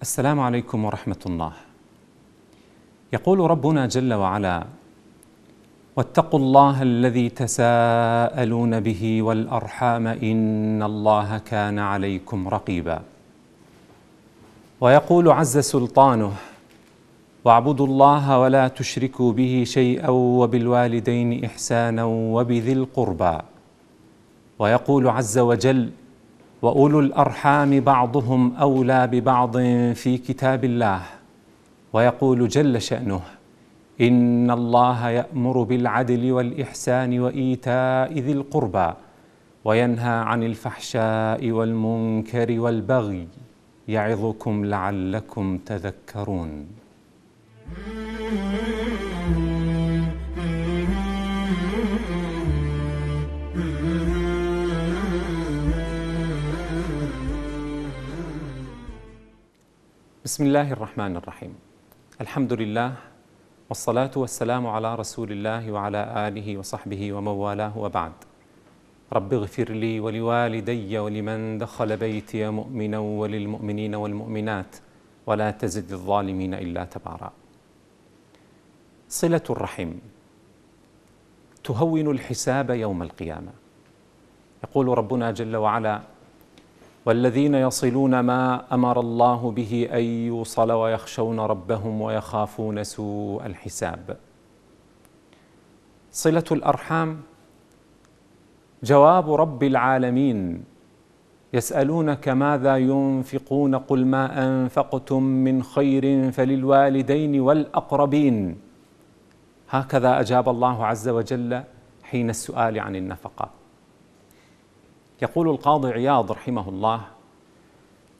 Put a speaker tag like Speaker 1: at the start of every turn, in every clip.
Speaker 1: السلام عليكم ورحمه الله يقول ربنا جل وعلا واتقوا الله الذي تساءلون به والارحام ان الله كان عليكم رقيبا ويقول عز سلطانه واعبدوا الله ولا تشركوا به شيئا وبالوالدين احسانا وبذي القربى ويقول عز وجل واولو الارحام بعضهم اولى ببعض في كتاب الله ويقول جل شانه إن الله يأمر بالعدل والإحسان وإيتاء ذي القربى وينهى عن الفحشاء والمنكر والبغي يعظكم لعلكم تذكرون بسم الله الرحمن الرحيم الحمد لله والصلاة والسلام على رسول الله وعلى آله وصحبه ومن والاه وبعد رب اغفر لي ولوالدي ولمن دخل بيتي مؤمنا وللمؤمنين والمؤمنات ولا تزد الظالمين إلا تبارا صلة الرحم تهون الحساب يوم القيامة يقول ربنا جل وعلا والذين يصلون ما امر الله به ان يوصل ويخشون ربهم ويخافون سوء الحساب صله الارحام جواب رب العالمين يسالونك ماذا ينفقون قل ما انفقتم من خير فللوالدين والاقربين هكذا اجاب الله عز وجل حين السؤال عن النفقات يقول القاضي عياض رحمه الله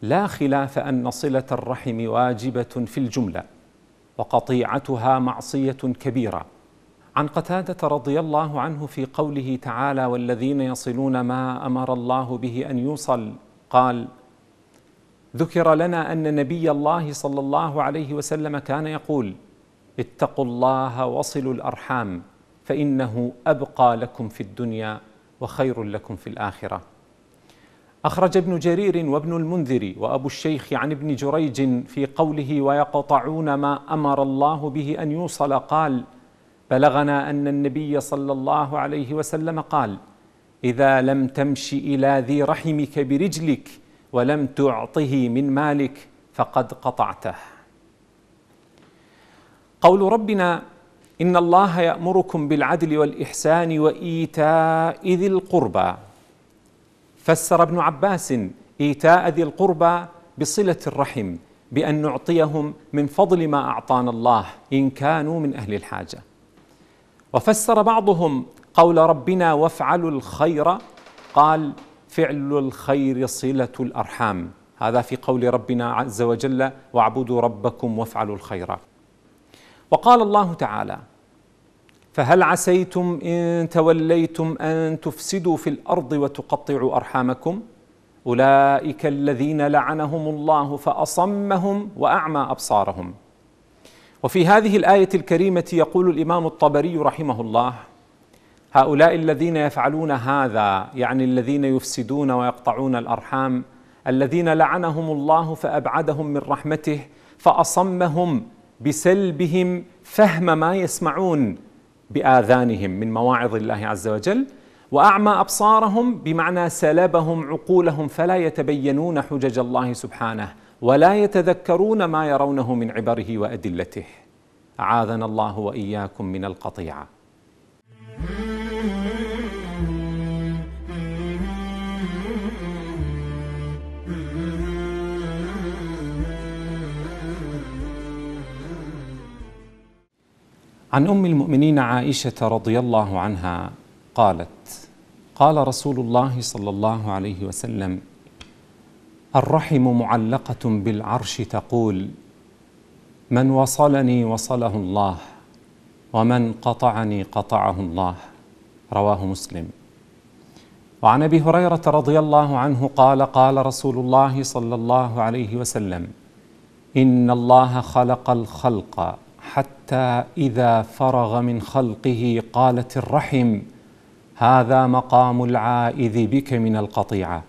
Speaker 1: لا خلاف ان صله الرحم واجبه في الجمله وقطيعتها معصيه كبيره عن قتاده رضي الله عنه في قوله تعالى والذين يصلون ما امر الله به ان يوصل قال ذكر لنا ان نبي الله صلى الله عليه وسلم كان يقول اتقوا الله وصلوا الارحام فانه ابقى لكم في الدنيا وخير لكم في الآخرة أخرج ابن جرير وابن المنذر وأبو الشيخ عن ابن جريج في قوله ويقطعون ما أمر الله به أن يوصل قال بلغنا أن النبي صلى الله عليه وسلم قال إذا لم تمش إلى ذي رحمك برجلك ولم تعطه من مالك فقد قطعته قول ربنا إن الله يأمركم بالعدل والإحسان وإيتاء ذي القربى فسر ابن عباس إيتاء ذي القربى بصلة الرحم بأن نعطيهم من فضل ما أعطانا الله إن كانوا من أهل الحاجة وفسر بعضهم قول ربنا وافعلوا الخير قال فعل الخير صلة الأرحام هذا في قول ربنا عز وجل واعبدوا ربكم وافعلوا الخير وقال الله تعالى فهل عسيتم إن توليتم أن تفسدوا في الأرض وتقطعوا أرحامكم أولئك الذين لعنهم الله فأصمهم وأعمى أبصارهم وفي هذه الآية الكريمة يقول الإمام الطبري رحمه الله هؤلاء الذين يفعلون هذا يعني الذين يفسدون ويقطعون الأرحام الذين لعنهم الله فأبعدهم من رحمته فأصمهم بسلبهم فهم ما يسمعون باذانهم من مواعظ الله عز وجل واعمى ابصارهم بمعنى سلبهم عقولهم فلا يتبينون حجج الله سبحانه ولا يتذكرون ما يرونه من عبره وادلته اعاذنا الله واياكم من القطيعه عن ام المؤمنين عائشه رضي الله عنها قالت قال رسول الله صلى الله عليه وسلم الرحم معلقه بالعرش تقول من وصلني وصله الله ومن قطعني قطعه الله رواه مسلم وعن ابي هريره رضي الله عنه قال قال رسول الله صلى الله عليه وسلم ان الله خلق الخلق حتى حتى اذا فرغ من خلقه قالت الرحم هذا مقام العائذ بك من القطيعه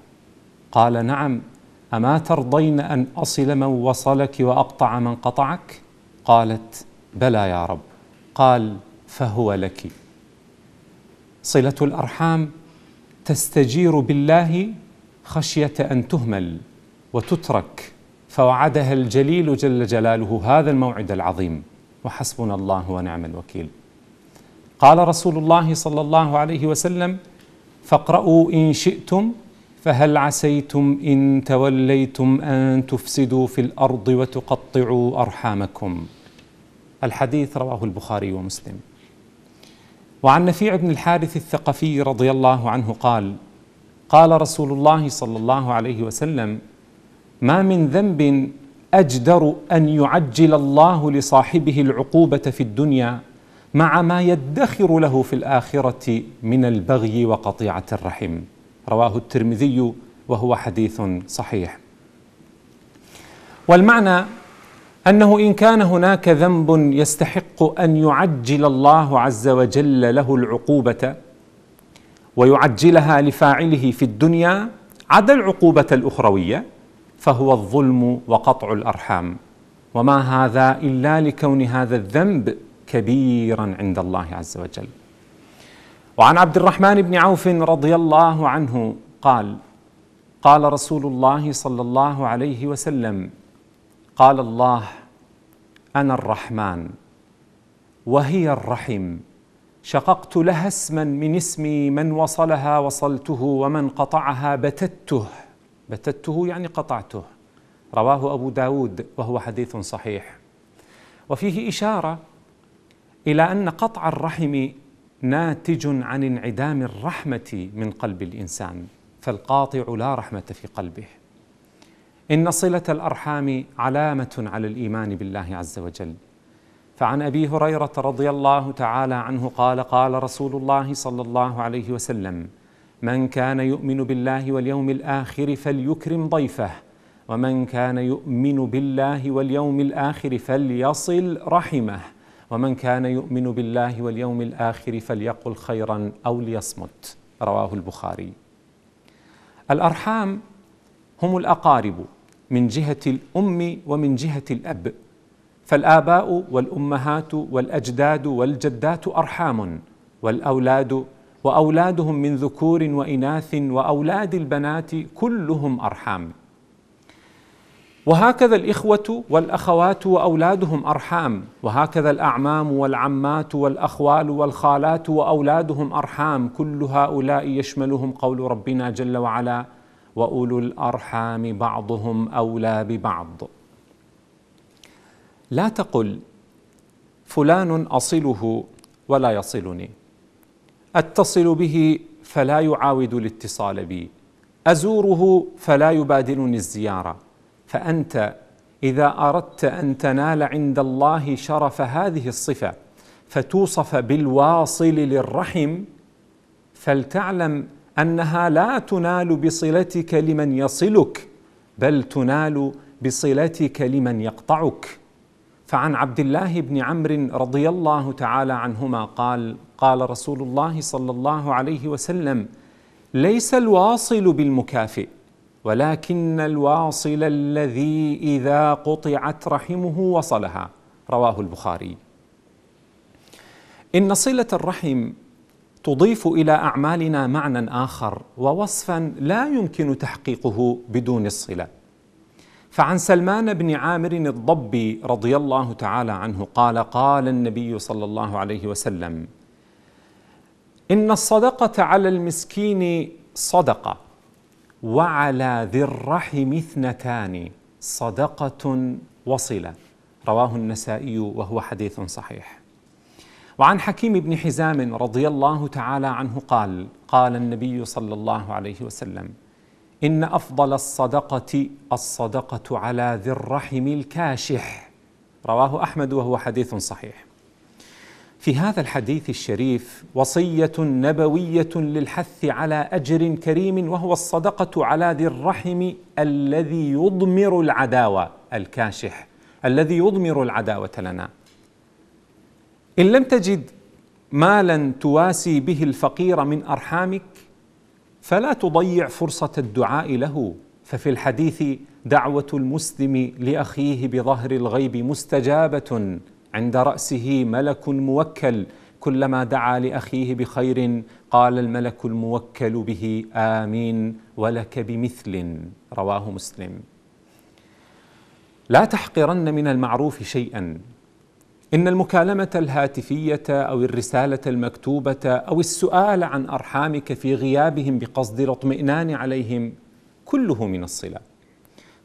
Speaker 1: قال نعم اما ترضين ان اصل من وصلك واقطع من قطعك قالت بلى يا رب قال فهو لك صله الارحام تستجير بالله خشيه ان تهمل وتترك فوعدها الجليل جل جلاله هذا الموعد العظيم وحسبنا الله ونعم الوكيل قال رسول الله صلى الله عليه وسلم فاقرأوا إن شئتم فهل عسيتم إن توليتم أن تفسدوا في الأرض وتقطعوا أرحامكم الحديث رواه البخاري ومسلم وعن نفيع بن الحارث الثقفي رضي الله عنه قال قال رسول الله صلى الله عليه وسلم ما من ذنب اجدر ان يعجل الله لصاحبه العقوبه في الدنيا مع ما يدخر له في الاخره من البغي وقطيعه الرحم رواه الترمذي وهو حديث صحيح والمعنى انه ان كان هناك ذنب يستحق ان يعجل الله عز وجل له العقوبه ويعجلها لفاعله في الدنيا عدا العقوبه الاخرويه فهو الظلم وقطع الارحام وما هذا الا لكون هذا الذنب كبيرا عند الله عز وجل وعن عبد الرحمن بن عوف رضي الله عنه قال قال رسول الله صلى الله عليه وسلم قال الله انا الرحمن وهي الرحم شققت لها اسما من اسمي من وصلها وصلته ومن قطعها بتته بتته يعني قطعته رواه أبو داود وهو حديث صحيح وفيه إشارة إلى أن قطع الرحم ناتج عن انعدام الرحمة من قلب الإنسان فالقاطع لا رحمة في قلبه إن صلة الأرحام علامة على الإيمان بالله عز وجل فعن ابي هريره رضي الله تعالى عنه قال قال رسول الله صلى الله عليه وسلم من كان يؤمن بالله واليوم الآخر فليكرم ضيفه ومن كان يؤمن بالله واليوم الآخر فليصل رحمه ومن كان يؤمن بالله واليوم الآخر فليقل خيرا أو ليصمت رواه البخاري الأرحام هم الأقارب من جهة الأم ومن جهة الأب فالآباء والأمهات والأجداد والجدات أرحام والأولاد واولادهم من ذكور واناث واولاد البنات كلهم ارحام وهكذا الاخوه والاخوات واولادهم ارحام وهكذا الاعمام والعمات والاخوال والخالات واولادهم ارحام كل هؤلاء يشملهم قول ربنا جل وعلا واولو الارحام بعضهم اولى ببعض لا تقل فلان اصله ولا يصلني اتصل به فلا يعاود الاتصال بي ازوره فلا يبادلني الزياره فانت اذا اردت ان تنال عند الله شرف هذه الصفه فتوصف بالواصل للرحم فلتعلم انها لا تنال بصلتك لمن يصلك بل تنال بصلتك لمن يقطعك فعن عبد الله بن عمرو رضي الله تعالى عنهما قال قال رسول الله صلى الله عليه وسلم ليس الواصل بالمكافئ ولكن الواصل الذي اذا قطعت رحمه وصلها رواه البخاري ان صله الرحم تضيف الى اعمالنا معنى اخر ووصفا لا يمكن تحقيقه بدون الصله فعن سلمان بن عامر الضبي رضي الله تعالى عنه قال قال النبي صلى الله عليه وسلم ان الصدقه على المسكين صدقه وعلى ذي الرحم اثنتان صدقه وصله رواه النسائي وهو حديث صحيح وعن حكيم بن حزام رضي الله تعالى عنه قال قال النبي صلى الله عليه وسلم إن أفضل الصدقة الصدقة على ذي الرحم الكاشح رواه أحمد وهو حديث صحيح في هذا الحديث الشريف وصية نبوية للحث على أجر كريم وهو الصدقة على ذي الرحم الذي يضمر العداوة الكاشح الذي يضمر العداوة لنا إن لم تجد مالا تواسي به الفقير من أرحامك فلا تضيع فرصة الدعاء له ففي الحديث دعوة المسلم لأخيه بظهر الغيب مستجابة عند رأسه ملك موكل كلما دعا لأخيه بخير قال الملك الموكل به آمين ولك بمثل رواه مسلم لا تحقرن من المعروف شيئا إن المكالمة الهاتفية أو الرسالة المكتوبة أو السؤال عن أرحامك في غيابهم بقصد الاطمئنان عليهم كله من الصلة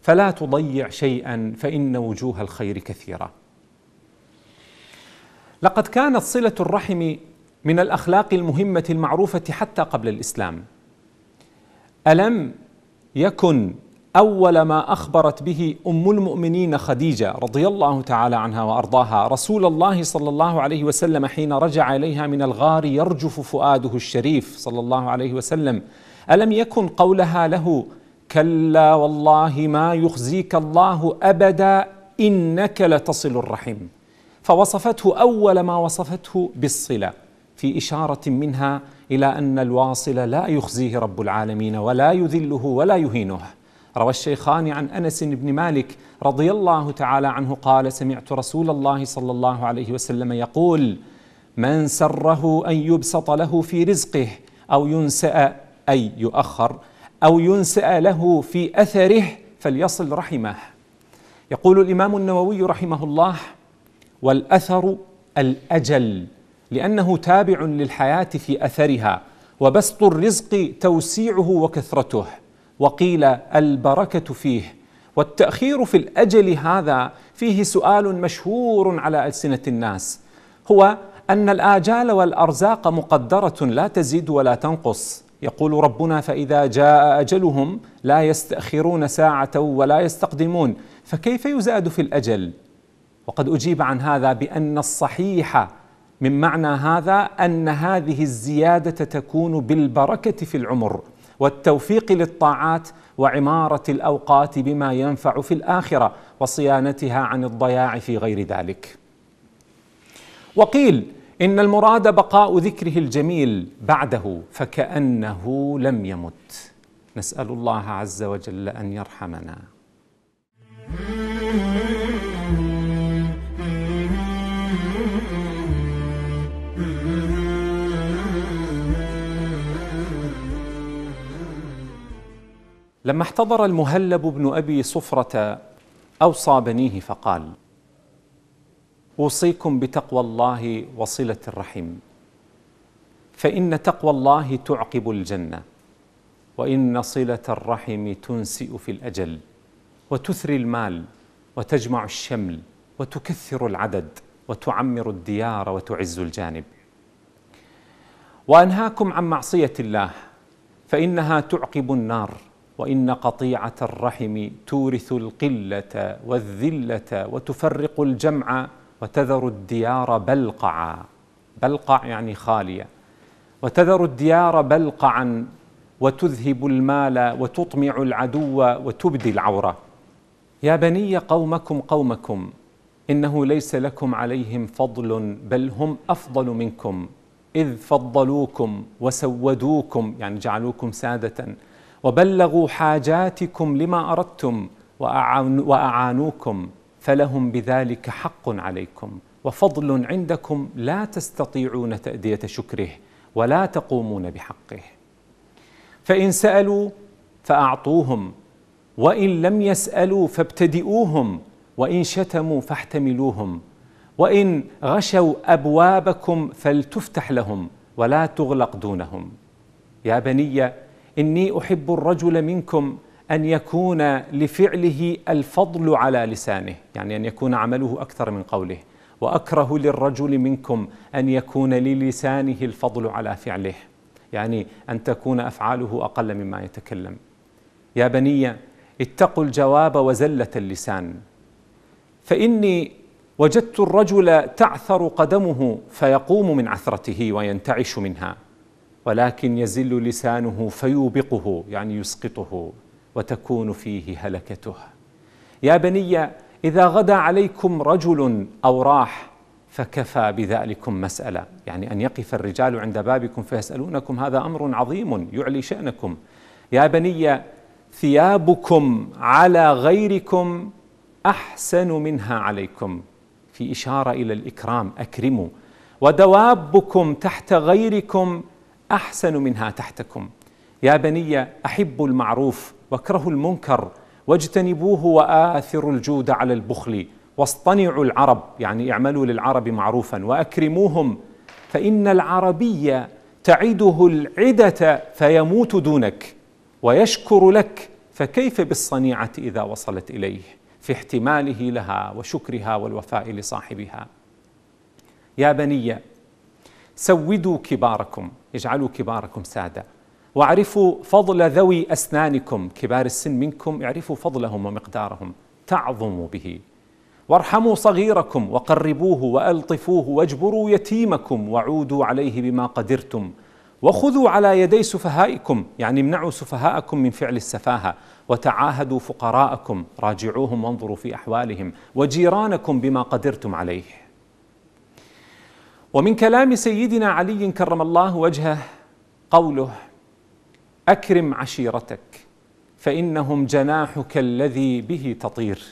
Speaker 1: فلا تضيع شيئا فإن وجوه الخير كثيرة لقد كانت صلة الرحم من الأخلاق المهمة المعروفة حتى قبل الإسلام ألم يكن أول ما أخبرت به أم المؤمنين خديجة رضي الله تعالى عنها وأرضاها رسول الله صلى الله عليه وسلم حين رجع إليها من الغار يرجف فؤاده الشريف صلى الله عليه وسلم ألم يكن قولها له كلا والله ما يخزيك الله أبدا إنك لتصل الرحم فوصفته أول ما وصفته بالصلة في إشارة منها إلى أن الواصل لا يخزيه رب العالمين ولا يذله ولا يهينه روى الشيخان عن انس بن مالك رضي الله تعالى عنه قال سمعت رسول الله صلى الله عليه وسلم يقول من سره ان يبسط له في رزقه او ينسأ اي يؤخر او ينسأ له في اثره فليصل رحمه يقول الامام النووي رحمه الله والاثر الاجل لانه تابع للحياه في اثرها وبسط الرزق توسيعه وكثرته وقيل البركه فيه والتاخير في الاجل هذا فيه سؤال مشهور على السنه الناس هو ان الاجال والارزاق مقدره لا تزيد ولا تنقص يقول ربنا فاذا جاء اجلهم لا يستاخرون ساعه ولا يستقدمون فكيف يزاد في الاجل وقد اجيب عن هذا بان الصحيح من معنى هذا ان هذه الزياده تكون بالبركه في العمر والتوفيق للطاعات وعماره الاوقات بما ينفع في الاخره وصيانتها عن الضياع في غير ذلك وقيل ان المراد بقاء ذكره الجميل بعده فكانه لم يمت نسال الله عز وجل ان يرحمنا لما احتضر المهلب بن أبي صفرة أوصى بنيه فقال أوصيكم بتقوى الله وصلة الرحم فإن تقوى الله تعقب الجنة وإن صلة الرحم تنسئ في الأجل وتثري المال وتجمع الشمل وتكثر العدد وتعمر الديار وتعز الجانب وأنهاكم عن معصية الله فإنها تعقب النار وان قطيعه الرحم تورث القله والذله وتفرق الجمع وتذر الديار بلقعا بلقع يعني خاليه وتذر الديار بلقعا وتذهب المال وتطمع العدو وتبدي العوره يا بني قومكم قومكم انه ليس لكم عليهم فضل بل هم افضل منكم اذ فضلوكم وسودوكم يعني جعلوكم ساده وبلغوا حاجاتكم لما اردتم واعانوكم فلهم بذلك حق عليكم وفضل عندكم لا تستطيعون تاديه شكره ولا تقومون بحقه فان سالوا فاعطوهم وان لم يسالوا فابتدئوهم وان شتموا فاحتملوهم وان غشوا ابوابكم فلتفتح لهم ولا تغلق دونهم يا بني إني أحب الرجل منكم أن يكون لفعله الفضل على لسانه يعني أن يكون عمله أكثر من قوله وأكره للرجل منكم أن يكون للسانه الفضل على فعله يعني أن تكون أفعاله أقل مما يتكلم يا بني اتقوا الجواب وزلة اللسان فإني وجدت الرجل تعثر قدمه فيقوم من عثرته وينتعش منها ولكن يزل لسانه فيوبقه يعني يسقطه وتكون فيه هلكته يا بني إذا غدا عليكم رجل أو راح فكفى بذلكم مسألة يعني أن يقف الرجال عند بابكم فيسألونكم هذا أمر عظيم يعلي شأنكم يا بني ثيابكم على غيركم أحسن منها عليكم في إشارة إلى الإكرام أكرموا ودوابكم تحت غيركم أحسن منها تحتكم يا بني أحبوا المعروف واكرهوا المنكر واجتنبوه وآثروا الجود على البخل واصطنعوا العرب يعني اعملوا للعرب معروفا وأكرموهم فإن العربي تعده العدة فيموت دونك ويشكر لك فكيف بالصنيعة إذا وصلت إليه في احتماله لها وشكرها والوفاء لصاحبها يا بني سودوا كباركم اجعلوا كباركم سادة واعرفوا فضل ذوي أسنانكم كبار السن منكم اعرفوا فضلهم ومقدارهم تعظموا به وارحموا صغيركم وقربوه وألطفوه واجبروا يتيمكم وعودوا عليه بما قدرتم وخذوا على يدي سفهائكم يعني امنعوا سفهاءكم من فعل السفاهة وتعاهدوا فقراءكم راجعوهم وانظروا في أحوالهم وجيرانكم بما قدرتم عليه ومن كلام سيدنا علي كرم الله وجهه قوله اكرم عشيرتك فانهم جناحك الذي به تطير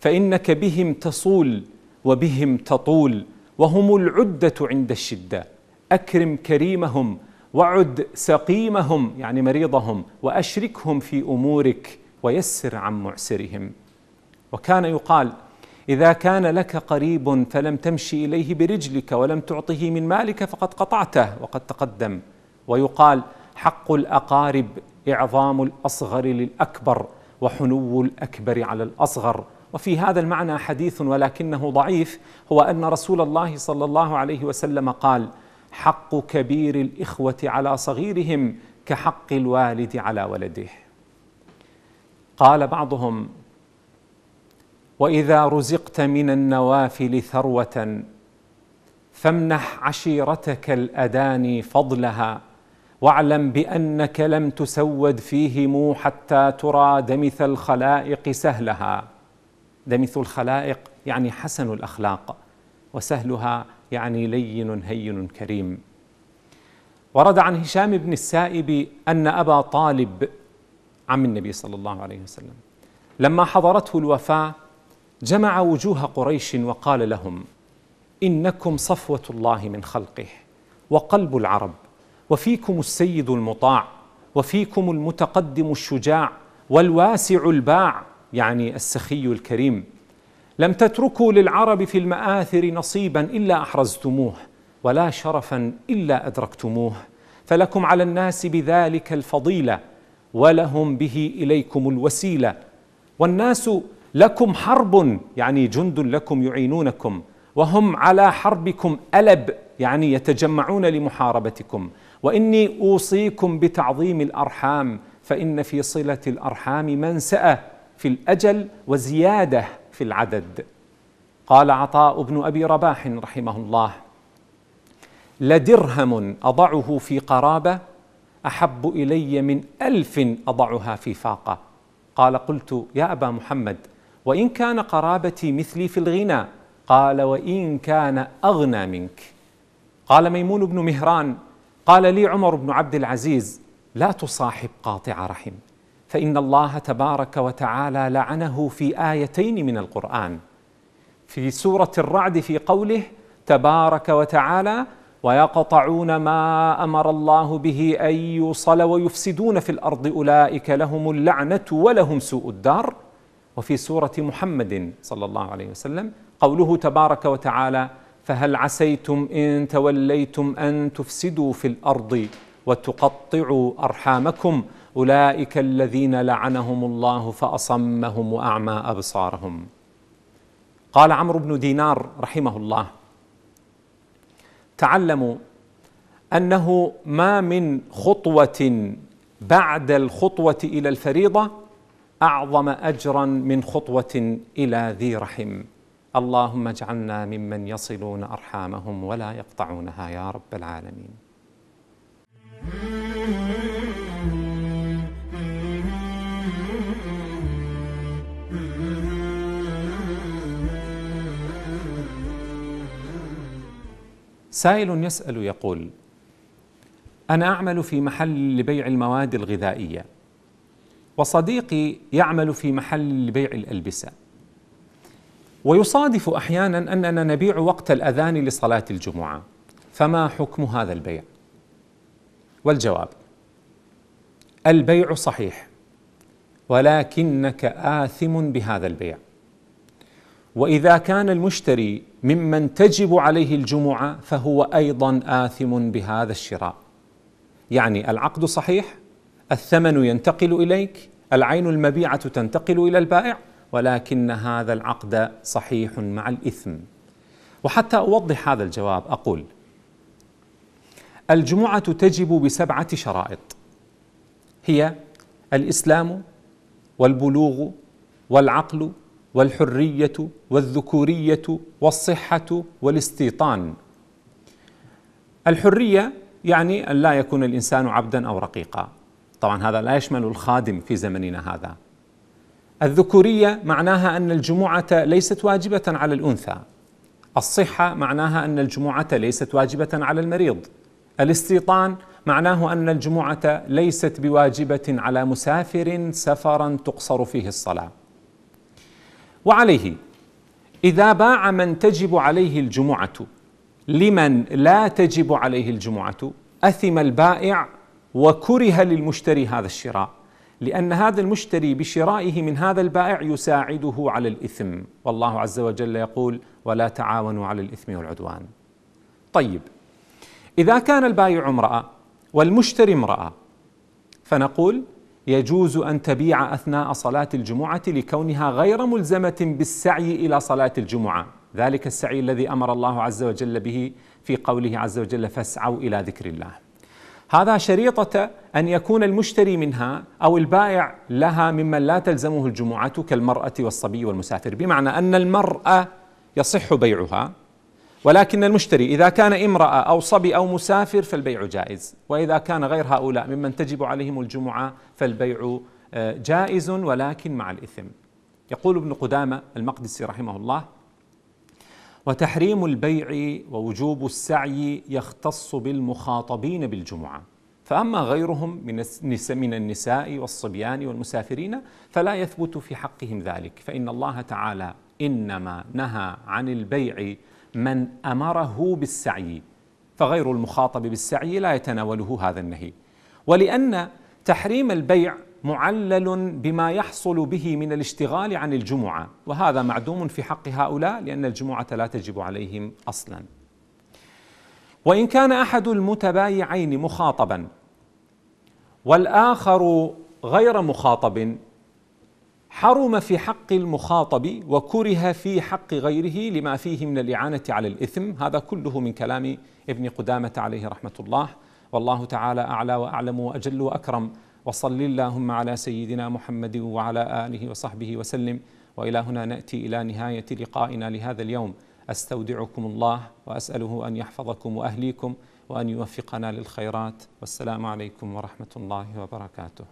Speaker 1: فانك بهم تصول وبهم تطول وهم العده عند الشده اكرم كريمهم وعد سقيمهم يعني مريضهم واشركهم في امورك ويسر عن معسرهم وكان يقال إذا كان لك قريب فلم تمشي إليه برجلك ولم تعطه من مالك فقد قطعته وقد تقدم ويقال حق الأقارب إعظام الأصغر للأكبر وحنو الأكبر على الأصغر وفي هذا المعنى حديث ولكنه ضعيف هو أن رسول الله صلى الله عليه وسلم قال حق كبير الإخوة على صغيرهم كحق الوالد على ولده قال بعضهم واذا رزقت من النوافل ثروه فامنح عشيرتك الاداني فضلها واعلم بانك لم تسود فيهم حتى ترى دمث الخلائق سهلها دمث الخلائق يعني حسن الاخلاق وسهلها يعني لين هين كريم ورد عن هشام بن السائب ان ابا طالب عم النبي صلى الله عليه وسلم لما حضرته الوفاه جمع وجوه قريش وقال لهم انكم صفوه الله من خلقه وقلب العرب وفيكم السيد المطاع وفيكم المتقدم الشجاع والواسع الباع يعني السخي الكريم لم تتركوا للعرب في المآثر نصيبا إلا أحرزتموه ولا شرفا إلا أدركتموه فلكم على الناس بذلك الفضيلة ولهم به إليكم الوسيلة والناس لكم حرب يعني جند لكم يعينونكم وهم على حربكم ألب يعني يتجمعون لمحاربتكم وإني أوصيكم بتعظيم الأرحام فإن في صلة الأرحام منسأة في الأجل وزيادة في العدد قال عطاء بن أبي رباح رحمه الله لدرهم أضعه في قرابة أحب إلي من ألف أضعها في فاقة قال قلت يا أبا محمد وإن كان قرابتي مثلي في الغنى قال وإن كان أغنى منك قال ميمون بن مهران قال لي عمر بن عبد العزيز لا تصاحب قاطع رحم فإن الله تبارك وتعالى لعنه في آيتين من القرآن في سورة الرعد في قوله تبارك وتعالى ويقطعون ما امر الله به ان يوصل ويفسدون في الارض اولئك لهم اللعنه ولهم سوء الدار وفي سورة محمد صلى الله عليه وسلم قوله تبارك وتعالى فهل عسيتم إن توليتم أن تفسدوا في الأرض وتقطعوا أرحامكم أولئك الذين لعنهم الله فأصمهم وأعمى أبصارهم قال عمرو بن دينار رحمه الله تعلموا أنه ما من خطوة بعد الخطوة إلى الفريضة اعظم اجرا من خطوه الى ذي رحم اللهم اجعلنا ممن يصلون ارحامهم ولا يقطعونها يا رب العالمين سائل يسال يقول انا اعمل في محل لبيع المواد الغذائيه وصديقي يعمل في محل لبيع الألبسة ويصادف أحيانا أننا نبيع وقت الأذان لصلاة الجمعة فما حكم هذا البيع؟ والجواب البيع صحيح ولكنك آثم بهذا البيع وإذا كان المشتري ممن تجب عليه الجمعة فهو أيضا آثم بهذا الشراء يعني العقد صحيح الثمن ينتقل اليك العين المبيعه تنتقل الى البائع ولكن هذا العقد صحيح مع الاثم وحتى اوضح هذا الجواب اقول الجمعه تجب بسبعه شرائط هي الاسلام والبلوغ والعقل والحريه والذكوريه والصحه والاستيطان الحريه يعني ان لا يكون الانسان عبدا او رقيقا طبعا هذا لا يشمل الخادم في زمننا هذا الذكورية معناها أن الجمعة ليست واجبة على الأنثى الصحة معناها أن الجمعة ليست واجبة على المريض الاستيطان معناه أن الجمعة ليست بواجبة على مسافر سفرا تقصر فيه الصلاة وعليه إذا باع من تجب عليه الجمعة لمن لا تجب عليه الجمعة أثم البائع وكره للمشتري هذا الشراء لأن هذا المشتري بشرائه من هذا البائع يساعده على الإثم والله عز وجل يقول ولا تعاونوا على الإثم والعدوان طيب إذا كان البائع امرأة والمشتري امرأة فنقول يجوز أن تبيع أثناء صلاة الجمعة لكونها غير ملزمة بالسعي إلى صلاة الجمعة ذلك السعي الذي أمر الله عز وجل به في قوله عز وجل فاسعوا إلى ذكر الله هذا شريطة أن يكون المشتري منها أو البائع لها ممن لا تلزمه الجمعة كالمرأة والصبي والمسافر بمعنى أن المرأة يصح بيعها ولكن المشتري إذا كان امرأة أو صبي أو مسافر فالبيع جائز وإذا كان غير هؤلاء ممن تجب عليهم الجمعة فالبيع آه، جائز ولكن مع الإثم يقول ابن قدامة المقدسي رحمه الله وتحريم البيع ووجوب السعي يختص بالمخاطبين بالجمعه فاما غيرهم من من النساء والصبيان والمسافرين فلا يثبت في حقهم ذلك فان الله تعالى انما نهى عن البيع من امره بالسعي فغير المخاطب بالسعي لا يتناوله هذا النهي ولان تحريم البيع معلل بما يحصل به من الاشتغال عن الجمعة وهذا معدوم في حق هؤلاء لأن الجمعة لا تجب عليهم أصلا وإن كان أحد المتبايعين مخاطبا والآخر غير مخاطب حرم في حق المخاطب وكره في حق غيره لما فيه من الإعانة على الإثم هذا كله من كلام ابن قدامة عليه رحمة الله والله تعالى أعلى وأعلم وأجل وأكرم وصل اللهم على سيدنا محمد وعلى آله وصحبه وسلم وإلى هنا نأتي إلى نهاية لقائنا لهذا اليوم أستودعكم الله وأسأله أن يحفظكم وأهليكم وأن يوفقنا للخيرات والسلام عليكم ورحمة الله وبركاته